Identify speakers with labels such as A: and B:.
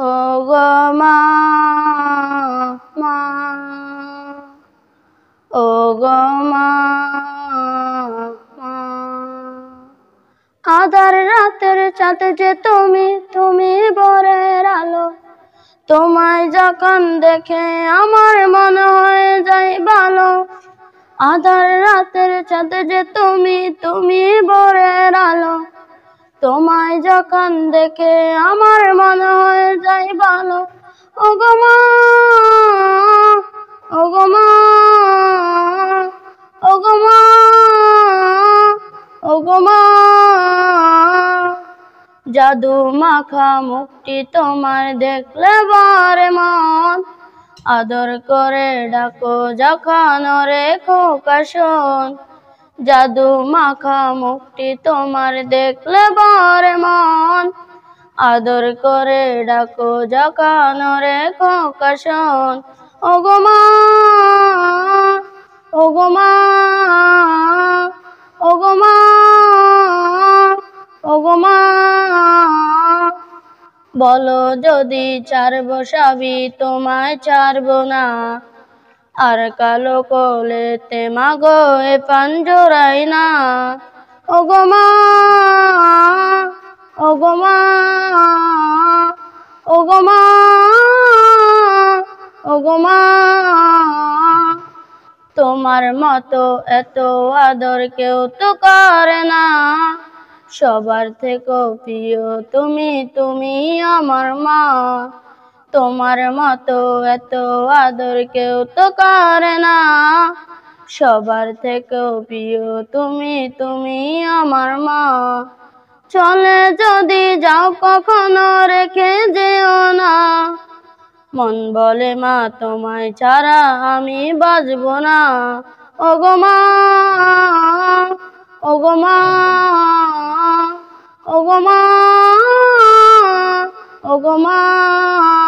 A: ও গো মা ও গো মা আধার রাতের চাঁদ যে তুমি তুমি বরের আলো তোমায় যখন দেখে আমার মনে হয়ে যাই ভালো আধার রাতের চাঁদ যে তুমি তুমি বরের আলো তোমার যখন দেখে আমার মনে হয়ে যাই ভালো ও ওগমা ও ওগমা জাদু মাখা মুক্তি তোমার দেখলে বারে মন আদর করে ডাকো যখন রেখো কাশন জাদু মাখা মুখটি তোমার দেখলে বরে মন আদর করে ডাকো জাকানো রে ককাশন ওগোমা ওগোমা ওগোমা ওগোমা বলো যদি চারবো সাবি তোমায় চারবো না আর কালো কলেতে মাগো এ পাঞ্জরাই না ও গোমা ও গোমা তোমার মতো এত আদর কেউ তো করে না সবার থেকে প্রিয় তুমি তুমি আমার মা তোমার মতো এত আদর কেউ তো করে না সবার থেকেও প্রিয় তুমি তুমি আমার মা চলে যদি যাও কখনো রেখে যেও না মন বলে মা তোমায় ছাড়া আমি বাজব না ওগো মা ওগো মা ওগো মা ওগো মা